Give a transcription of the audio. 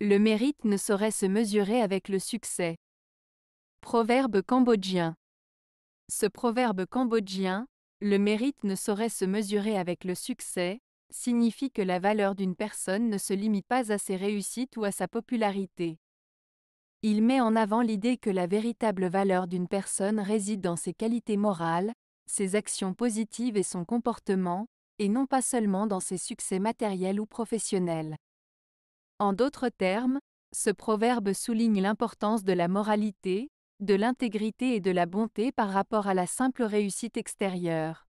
Le mérite ne saurait se mesurer avec le succès. Proverbe cambodgien. Ce proverbe cambodgien, le mérite ne saurait se mesurer avec le succès, signifie que la valeur d'une personne ne se limite pas à ses réussites ou à sa popularité. Il met en avant l'idée que la véritable valeur d'une personne réside dans ses qualités morales, ses actions positives et son comportement, et non pas seulement dans ses succès matériels ou professionnels. En d'autres termes, ce proverbe souligne l'importance de la moralité, de l'intégrité et de la bonté par rapport à la simple réussite extérieure.